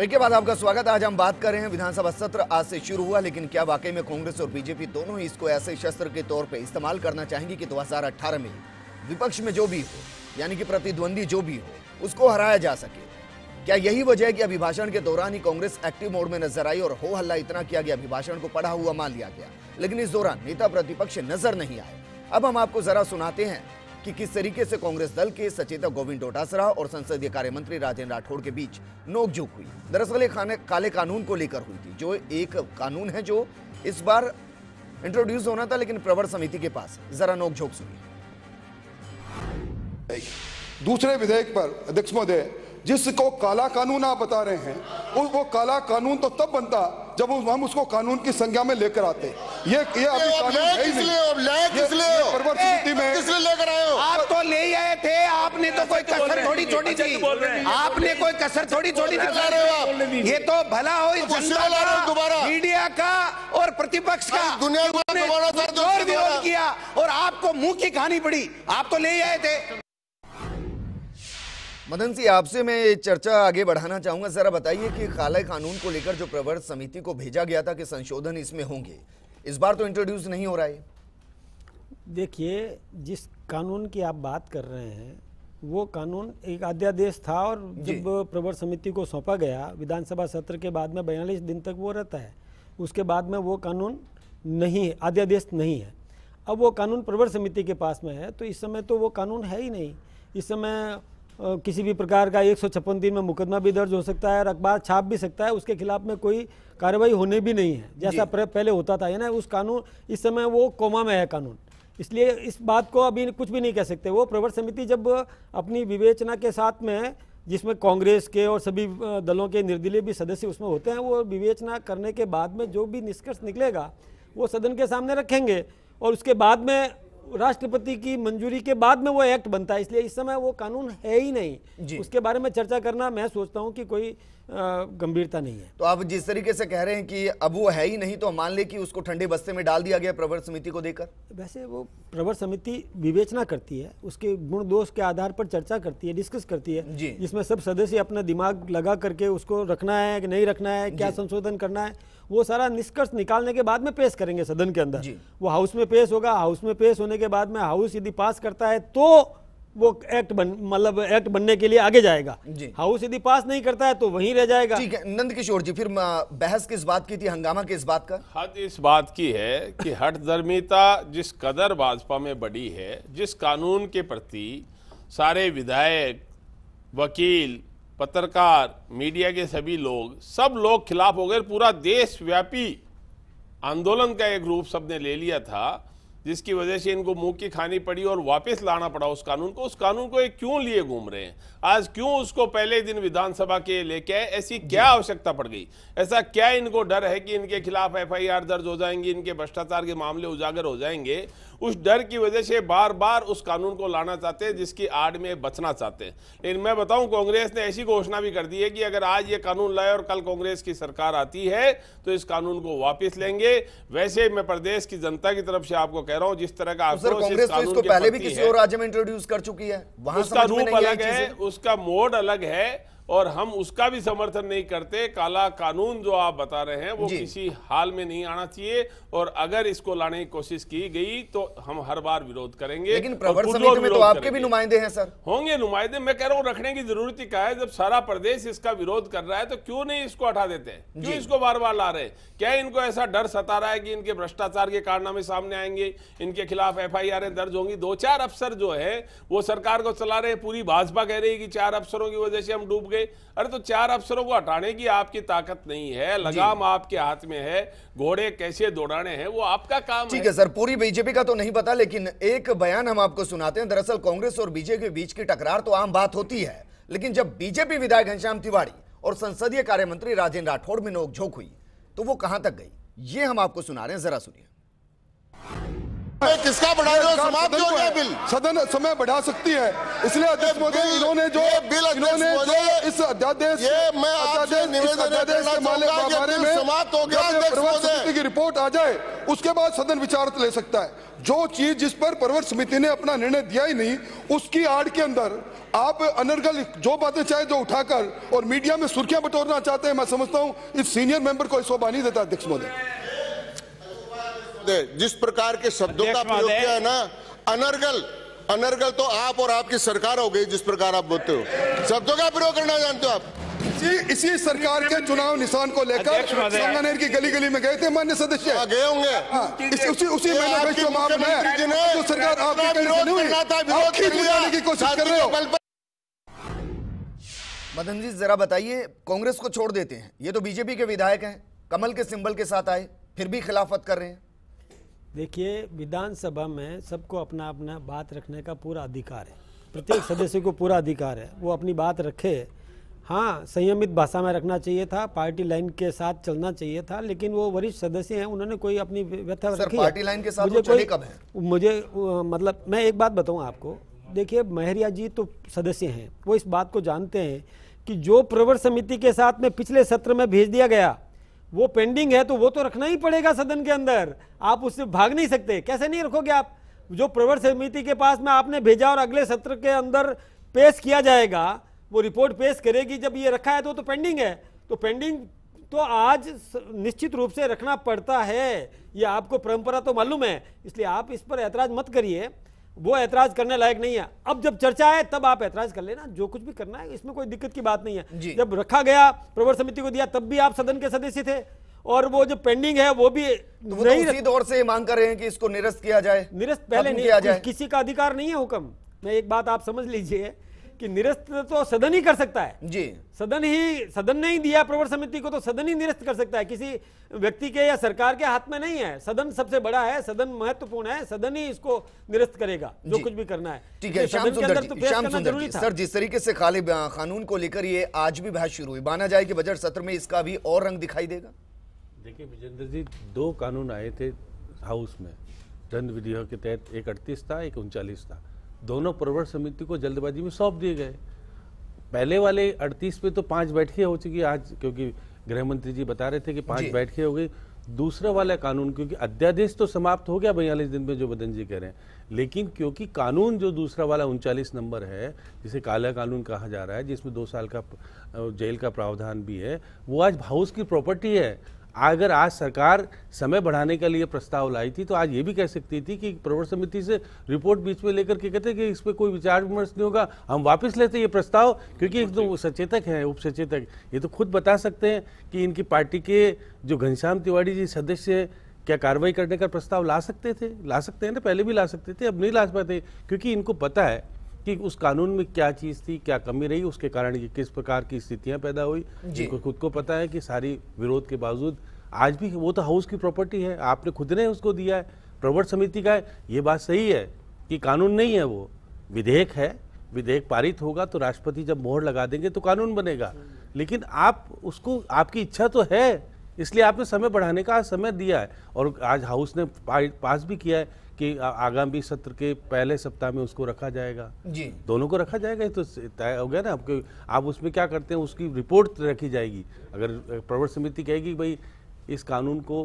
Break के बाद आपका स्वागत आज हम बात कर रहे हैं विधानसभा सत्र आज से शुरू हुआ लेकिन क्या वाकई में कांग्रेस और बीजेपी दोनों ही इसको ऐसे शस्त्र के तौर पे इस्तेमाल करना चाहेंगी कि 2018 में विपक्ष में जो भी हो यानी कि प्रतिद्वंदी जो भी हो उसको हराया जा सके क्या यही वजह है कि अभिभाषण के दौरान ही कांग्रेस एक्टिव मोड में नजर आई और हो हल्ला इतना किया गया अभिभाषण को पढ़ा हुआ मान लिया गया लेकिन इस दौरान नेता प्रतिपक्ष नजर नहीं आए अब हम आपको जरा सुनाते हैं कि किस तरीके से कांग्रेस दल के सचेतक गोविंद डोटासरा और संसदीय कार्य मंत्री राजेंद्र राठौड़ के बीच नोकझोंक हुई दरअसल काले कानून को लेकर हुई थी जो एक कानून है जो इस बार इंट्रोड्यूस होना था लेकिन प्रवर समिति के पास जरा नोकझोंक सुनिए दूसरे विधेयक पर अध्यक्ष महोदय जिसको काला कानून आप बता रहे हैं वो काला कानून तो तब बनता जब हम उसको कानून की संज्ञा में लेकर आते ये ये अभी कानून है ही नहीं लेकर आए हो आप तो ले आए थे आपने तो अच्छा, कोई अच्छा, कसर थोड़ी छोड़ी अच्छा, थी आपने कोई कसर थोड़ी छोड़ी थी ये तो भला हो दोबारा मीडिया का और प्रतिपक्ष का दुनिया दोबारा विरोध किया और आपको मुंह की कहानी पड़ी आप तो ले आए थे मदन सिंह आपसे मैं ये चर्चा आगे बढ़ाना चाहूंगा जरा बताइए कि खालय कानून को लेकर जो प्रवर समिति को भेजा गया था कि संशोधन इसमें होंगे इस बार तो इंट्रोड्यूस नहीं हो रहा है देखिए जिस कानून की आप बात कर रहे हैं वो कानून एक अध्यादेश था और जब प्रवर समिति को सौंपा गया विधानसभा सत्र के बाद में बयालीस दिन तक वो रहता है उसके बाद में वो कानून नहीं है अध्यादेश नहीं है अब वो कानून प्रवर समिति के पास में है तो इस समय तो वो कानून है ही नहीं इस समय किसी भी प्रकार का एक दिन में मुकदमा भी दर्ज हो सकता है और अखबार छाप भी सकता है उसके खिलाफ में कोई कार्रवाई होने भी नहीं है जैसा पहले होता था ना उस कानून इस समय वो कोमा में है कानून इसलिए इस बात को अभी कुछ भी नहीं कह सकते वो प्रवर समिति जब अपनी विवेचना के साथ में जिसमें कांग्रेस के और सभी दलों के निर्दलीय भी सदस्य उसमें होते हैं वो विवेचना करने के बाद में जो भी निष्कर्ष निकलेगा वो सदन के सामने रखेंगे और उसके बाद में राष्ट्रपति की मंजूरी के बाद में वो एक्ट बनता है इसलिए इस समय वो कानून है ही नहीं उसके बारे में चर्चा करना मैं सोचता हूँ कि कोई गंभीरता नहीं है तो आप जिस तरीके से कह रहे हैं कि अब वो है ही नहीं तो मान ले कि उसको ठंडे बस्ते में डाल दिया गया प्रवर समिति को देकर वैसे वो प्रवर समिति विवेचना करती है उसके गुण दोष के आधार पर चर्चा करती है डिस्कस करती है जिसमें सब सदस्य अपना दिमाग लगा करके उसको रखना है कि नहीं रखना है क्या संशोधन करना है वो सारा निष्कर्ष निकालने के बाद में पेश करेंगे सदन के अंदर वो हाउस में पेश होगा हाउस में पेश होने के बाद में हाउस यदि पास करता है तो वो एक्ट बन मतलब एक्ट बनने के लिए आगे जाएगा जी हाउस यदि पास नहीं करता है तो वहीं रह जाएगा ठीक है नंद किशोर जी फिर बहस किस बात की थी हंगामा किस बात का हद इस बात की है कि हट धर्मिता जिस कदर भाजपा में बड़ी है जिस कानून के प्रति सारे विधायक वकील पत्रकार मीडिया के सभी लोग सब लोग खिलाफ हो गए पूरा देशव्यापी आंदोलन का एक रूप सबने ले लिया था जिसकी वजह से इनको मुँह की खानी पड़ी और वापस लाना पड़ा उस कानून को उस कानून को ये क्यों लिए घूम रहे हैं आज क्यों उसको पहले दिन विधानसभा के लेके आए ऐसी क्या आवश्यकता पड़ गई ऐसा क्या इनको डर है कि इनके खिलाफ एफआईआर दर्ज हो जाएंगी इनके भ्रष्टाचार के मामले उजागर हो जाएंगे उस डर की वजह से बार बार उस कानून को लाना चाहते हैं जिसकी आड़ में बचना चाहते हैं लेकिन मैं बताऊं कांग्रेस ने ऐसी घोषणा भी कर दी है कि अगर आज ये कानून लाए और कल कांग्रेस की सरकार आती है तो इस कानून को वापस लेंगे वैसे मैं प्रदेश की जनता की तरफ से आपको कह रहा हूँ जिस तरह का तो आक्रोश तो राज्य में इंट्रोड्यूस कर चुकी है उसका रूप अलग है उसका मोड अलग है और हम उसका भी समर्थन नहीं करते काला कानून जो आप बता रहे हैं वो किसी हाल में नहीं आना चाहिए और अगर इसको लाने की कोशिश की गई तो हम हर बार विरोध करेंगे लेकिन प्रवर समिति में तो आपके भी नुमाइंदे हैं सर होंगे नुमाइंदे मैं कह रहा हूँ रखने की जरूरत ही क्या है जब सारा प्रदेश इसका विरोध कर रहा है तो क्यों नहीं इसको हटा देते हैं क्यों इसको बार बार ला रहे हैं क्या इनको ऐसा डर सता रहा है कि इनके भ्रष्टाचार के कारनामे सामने आएंगे इनके खिलाफ एफ आई दर्ज होंगी दो चार अफसर जो है वो सरकार को चला रहे पूरी भाजपा कह रही है कि चार अफसरों की वजह से हम डूब गए से अरे तो चार अफसरों को हटाने की आपकी ताकत नहीं है लगाम आपके हाथ में है घोड़े कैसे दौड़ाने हैं वो आपका काम ठीक है सर पूरी बीजेपी का तो नहीं पता लेकिन एक बयान हम आपको सुनाते हैं दरअसल कांग्रेस और बीजेपी के बीच की टकरार तो आम बात होती है लेकिन जब बीजेपी विधायक घनश्याम तिवारी और संसदीय कार्य मंत्री राजेंद्र राठौड़ में नोकझोंक हुई तो वो कहां तक गई ये हम आपको सुना रहे हैं जरा सुनिए किसका बढ़ा रहे हो समाप्त हो गया बिल सदन समय बढ़ा सकती है इसलिए अध्यक्ष महोदय इन्होंने जो बिल इन्होंने जो इस अध्यादेश ये मैं आपसे निवेदन करना चाहूंगा समाप्त हो गया अध्यक्ष महोदय की रिपोर्ट आ जाए उसके बाद सदन विचार ले सकता है जो चीज जिस पर परवर समिति ने अपना निर्णय दिया ही नहीं उसकी आड़ के अंदर आप अनर्गल जो बातें चाहे जो उठाकर और मीडिया में सुर्खियां बटोरना चाहते हैं मैं समझता हूं इस सीनियर मेंबर को शोभा नहीं देता अध्यक्ष महोदय सकते जिस प्रकार के शब्दों का प्रयोग किया है ना अनर्गल अनर्गल तो आप और आपकी सरकार हो गई जिस प्रकार आप बोलते हो शब्दों का प्रयोग करना जानते हो आप इसी इसी सरकार के चुनाव निशान को लेकर संगानेर की गली गली में गए थे मान्य सदस्य हाँ, गए होंगे हाँ, उसी उसी में जो सरकार मदन जी जरा बताइए कांग्रेस को छोड़ देते हैं ये तो बीजेपी के विधायक हैं कमल के सिंबल के साथ आए फिर भी खिलाफत कर रहे हैं देखिए विधानसभा में सबको अपना अपना बात रखने का पूरा अधिकार है प्रत्येक सदस्य को पूरा अधिकार है वो अपनी बात रखे हाँ संयमित भाषा में रखना चाहिए था पार्टी लाइन के साथ चलना चाहिए था लेकिन वो वरिष्ठ सदस्य हैं उन्होंने कोई अपनी व्यथा रखी पार्टी लाइन के साथ मुझे कोई कब है मुझे मतलब मैं एक बात बताऊँ आपको देखिए महरिया जी तो सदस्य हैं वो इस बात को जानते हैं कि जो प्रवर समिति के साथ में पिछले सत्र में भेज दिया गया वो पेंडिंग है तो वो तो रखना ही पड़ेगा सदन के अंदर आप उससे भाग नहीं सकते कैसे नहीं रखोगे आप जो प्रवर समिति के पास में आपने भेजा और अगले सत्र के अंदर पेश किया जाएगा वो रिपोर्ट पेश करेगी जब ये रखा है तो तो पेंडिंग है तो पेंडिंग तो आज निश्चित रूप से रखना पड़ता है ये आपको परंपरा तो मालूम है इसलिए आप इस पर ऐतराज मत करिए वो ऐतराज करने लायक नहीं है अब जब चर्चा है तब आप ऐतराज कर लेना जो कुछ भी करना है इसमें कोई दिक्कत की बात नहीं है जब रखा गया प्रवर समिति को दिया तब भी आप सदन के सदस्य थे और वो जो पेंडिंग है वो भी तो वो तो नहीं तो उसी दौर से मांग कर रहे हैं कि इसको निरस्त किया जाए निरस्त पहले नहीं किया जाए किसी का अधिकार नहीं है हुक्म मैं एक बात आप समझ लीजिए कि निरस्त तो, तो सदन ही कर सकता है जी सदन ही सदन ने ही दिया प्रवर समिति को तो सदन ही निरस्त कर सकता है किसी व्यक्ति के या सरकार के हाथ में नहीं है सदन सबसे बड़ा है सदन महत्वपूर्ण है सदन ही इसको निरस्त करेगा जो कुछ भी करना है ठीक है शाम सुंदर तो शाम सुंदर सर जिस तरीके से खाली कानून को लेकर ये आज भी बहस शुरू हुई माना जाए कि बजट सत्र में इसका भी और रंग दिखाई देगा देखिए विजेंद्र जी दो कानून आए थे हाउस में दंड विधियों के तहत एक अड़तीस था एक उनचालीस था दोनों प्रवर समिति को जल्दबाजी में सौंप दिए गए पहले वाले 38 पे तो पांच बैठकें हो चुकी आज क्योंकि गृह मंत्री जी बता रहे थे कि पांच बैठकें हो गई दूसरा वाला कानून क्योंकि अध्यादेश तो समाप्त हो गया बयालीस दिन में जो बदन जी कह रहे हैं लेकिन क्योंकि कानून जो दूसरा वाला उनचालीस नंबर है जिसे काला कानून कहा जा रहा है जिसमें दो साल का जेल का प्रावधान भी है वो आज हाउस की प्रॉपर्टी है अगर आज सरकार समय बढ़ाने के लिए प्रस्ताव लाई थी तो आज ये भी कह सकती थी कि प्रवर समिति से रिपोर्ट बीच में लेकर के कहते कि इस पर कोई विचार विमर्श नहीं होगा हम वापस लेते ये प्रस्ताव क्योंकि एक तो सचेतक हैं उप सचेतक ये तो खुद बता सकते हैं कि इनकी पार्टी के जो घनश्याम तिवारी जी सदस्य हैं क्या कार्रवाई करने का प्रस्ताव ला सकते थे ला सकते हैं ना पहले भी ला सकते थे अब नहीं ला पाते क्योंकि इनको पता है कि उस कानून में क्या चीज़ थी क्या कमी रही उसके कारण कि किस प्रकार की स्थितियां पैदा हुई जिनको खुद को पता है कि सारी विरोध के बावजूद आज भी वो तो हाउस की प्रॉपर्टी है आपने खुद ने उसको दिया है प्रवर समिति का है ये बात सही है कि कानून नहीं है वो विधेयक है विधेयक पारित होगा तो राष्ट्रपति जब मोहर लगा देंगे तो कानून बनेगा लेकिन आप उसको आपकी इच्छा तो है इसलिए आपने समय बढ़ाने का समय दिया है और आज हाउस ने पास भी किया है कि आगामी सत्र के पहले सप्ताह में उसको रखा जाएगा जी दोनों को रखा जाएगा तो तय हो गया ना आपके आप उसमें क्या करते हैं उसकी रिपोर्ट रखी जाएगी अगर प्रवर समिति कहेगी भाई इस कानून को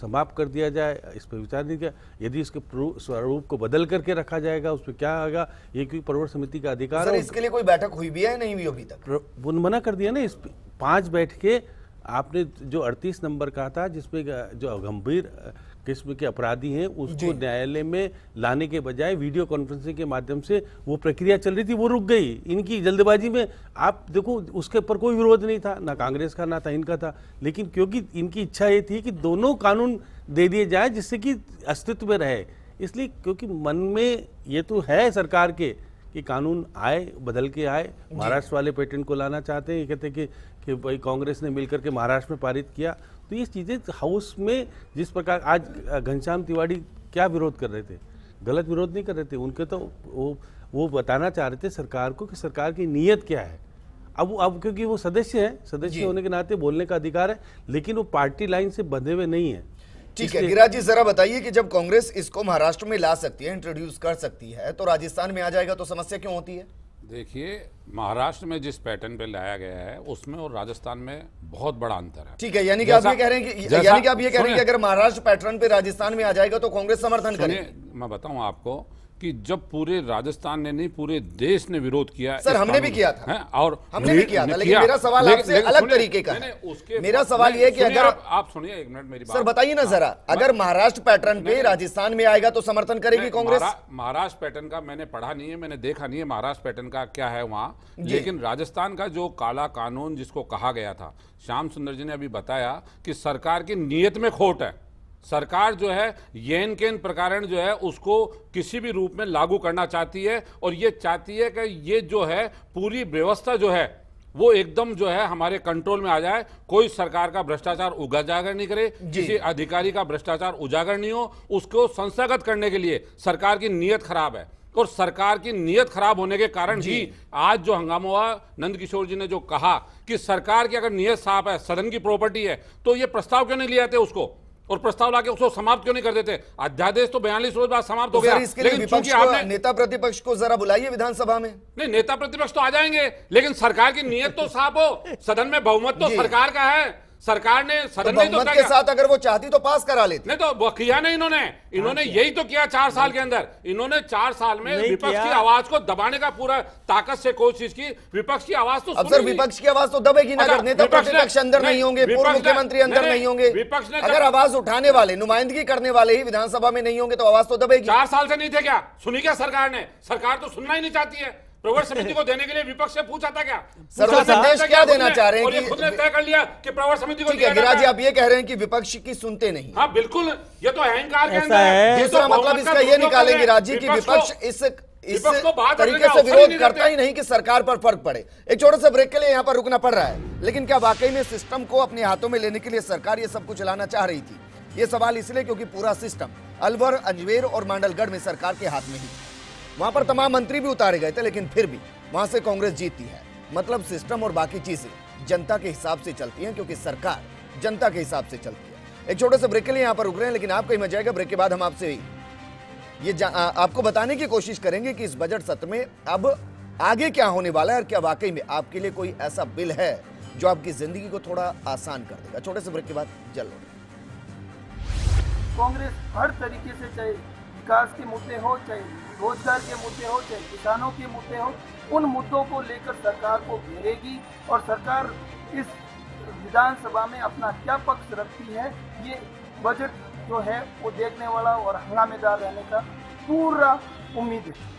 समाप्त कर दिया जाए इस पर विचार नहीं किया यदि इसके स्वरूप को बदल करके रखा जाएगा उसमें क्या आएगा ये क्योंकि प्रवर समिति का अधिकार सर, इसके लिए कोई बैठक हुई भी है नहीं हुई अभी तक मना कर दिया ना इस पांच बैठ के आपने जो 38 नंबर कहा था जिसमें जो गंभीर किस्म के अपराधी हैं उसको न्यायालय में लाने के बजाय वीडियो कॉन्फ्रेंसिंग के माध्यम से वो प्रक्रिया चल रही थी वो रुक गई इनकी जल्दबाजी में आप देखो उसके ऊपर कोई विरोध नहीं था ना कांग्रेस का ना था इनका था लेकिन क्योंकि इनकी इच्छा ये थी कि दोनों कानून दे दिए जाए जिससे कि अस्तित्व में रहे इसलिए क्योंकि मन में ये तो है सरकार के कि कानून आए बदल के आए महाराष्ट्र वाले पेटेंट को लाना चाहते हैं ये कहते कि कि भाई कांग्रेस ने मिलकर के महाराष्ट्र में पारित किया तो ये चीज़ें हाउस में जिस प्रकार आज घनश्याम तिवाड़ी क्या विरोध कर रहे थे गलत विरोध नहीं कर रहे थे उनके तो वो वो बताना चाह रहे थे सरकार को कि सरकार की नीयत क्या है अब अब क्योंकि वो सदस्य हैं सदस्य होने के नाते बोलने का अधिकार है लेकिन वो पार्टी लाइन से बंधे हुए नहीं है ठीक है गिरा जी जरा बताइए कि जब कांग्रेस इसको महाराष्ट्र में ला सकती है इंट्रोड्यूस कर सकती है तो राजस्थान में आ जाएगा तो समस्या क्यों होती है देखिए महाराष्ट्र में जिस पैटर्न पे लाया गया है उसमें और राजस्थान में बहुत बड़ा अंतर है ठीक है यानी कि आप ये कह रहे हैं कि यानी कि आप ये कह रहे हैं कि अगर महाराष्ट्र पैटर्न पे राजस्थान में आ जाएगा तो कांग्रेस समर्थन करे मैं बताऊं आपको कि जब पूरे राजस्थान ने नहीं पूरे देश ने विरोध किया सर हमने भी किया था है? और हमने भी किया था लेकिन किया। मेरा सवाल आपसे अलग तरीके का है मेरा सवाल यह कि अगर आप सुनिए एक मिनट मेरी सर बताइए ना हाँ, जरा अगर महाराष्ट्र पैटर्न पे राजस्थान में आएगा तो समर्थन करेगी कांग्रेस महाराष्ट्र पैटर्न का मैंने पढ़ा नहीं है मैंने देखा नहीं है महाराष्ट्र पैटर्न का क्या है वहाँ लेकिन राजस्थान का जो काला कानून जिसको कहा गया था श्याम सुंदर जी ने अभी बताया कि सरकार की नीयत में खोट है सरकार जो है येन केन प्रकारण जो है उसको किसी भी रूप में लागू करना चाहती है और ये चाहती है कि ये जो है पूरी व्यवस्था जो है वो एकदम जो है हमारे कंट्रोल में आ जाए कोई सरकार का भ्रष्टाचार उजागर नहीं करे किसी अधिकारी का भ्रष्टाचार उजागर नहीं हो उसको संस्थागत करने के लिए सरकार की नीयत खराब है और सरकार की नीयत खराब होने के कारण ही आज जो हंगामा हुआ नंद किशोर जी ने जो कहा कि सरकार की अगर नीयत साफ है सदन की प्रॉपर्टी है तो ये प्रस्ताव क्यों नहीं ले आते उसको और प्रस्ताव लाके उसको समाप्त क्यों नहीं कर देते अध्यादेश तो बयालीस रोज बाद समाप्त हो तो गया लेकिन चूंकि आपने नेता प्रतिपक्ष को जरा बुलाइए विधानसभा में नहीं नेता प्रतिपक्ष तो आ जाएंगे लेकिन सरकार की नीयत तो साफ हो सदन में बहुमत तो सरकार का है सरकार ने तो सदन तो तो के साथ अगर वो चाहती तो पास करा लेती नहीं तो वो किया नहीं इन्होंने इन्होंने अच्छा। यही तो किया चार साल के अंदर इन्होंने चार साल में विपक्ष की आवाज को दबाने का पूरा ताकत से कोशिश की विपक्ष की आवाज तो अगर विपक्ष की आवाज तो दबेगी ना अच्छा, अगर अंदर नहीं होंगे पूर्व मुख्यमंत्री अंदर नहीं होंगे विपक्ष ने अगर आवाज उठाने वाले नुमाइंदगी करने वाले ही विधानसभा में नहीं होंगे तो आवाज तो दबेगी चार साल से नहीं थे क्या सुनी क्या सरकार ने सरकार तो सुनना ही नहीं चाहती है प्रवर समिति को देने के लिए विपक्ष से पूछा था क्या संदेश क्या देना चाह रहे हैं खुद ने तय कर लिया कि प्रवर समिति को दिया गिराजी आप ये कह रहे हैं कि विपक्ष की सुनते नहीं हाँ बिल्कुल ये तो अहंकार के अंदर दूसरा तो मतलब इसका ये निकालेंगे राजी की विपक्ष इस इस तरीके से विरोध करता ही नहीं कि सरकार पर फर्क पड़े एक छोटे से ब्रेक के लिए यहाँ पर रुकना पड़ रहा है लेकिन क्या वाकई में सिस्टम को अपने हाथों में लेने के लिए सरकार ये सब कुछ लाना चाह रही थी ये सवाल इसलिए क्योंकि पूरा सिस्टम अलवर अजमेर और मांडलगढ़ में सरकार के हाथ में ही वहां पर तमाम मंत्री भी उतारे गए थे लेकिन फिर भी वहां से कांग्रेस जीतती है मतलब सिस्टम और बाकी चीजें जनता के हिसाब से चलती हैं क्योंकि सरकार जनता के हिसाब से चलती है एक छोटे से ब्रेक के लिए यहाँ पर रुक रहे हैं लेकिन आपका मजा आएगा ब्रेक के बाद हम आपसे ये आ, आपको बताने की कोशिश करेंगे कि इस बजट सत्र में अब आगे क्या होने वाला है और क्या वाकई में आपके लिए कोई ऐसा बिल है जो आपकी जिंदगी को थोड़ा आसान कर देगा छोटे से ब्रेक के बाद जल्द कांग्रेस हर तरीके से चाहे विकास के मुद्दे हो चाहे रोजगार के मुद्दे हो चाहे किसानों के मुद्दे हो उन मुद्दों को लेकर सरकार को घेरेगी और सरकार इस विधानसभा में अपना क्या पक्ष रखती है ये बजट जो है वो देखने वाला और हंगामेदार रहने का पूरा उम्मीद है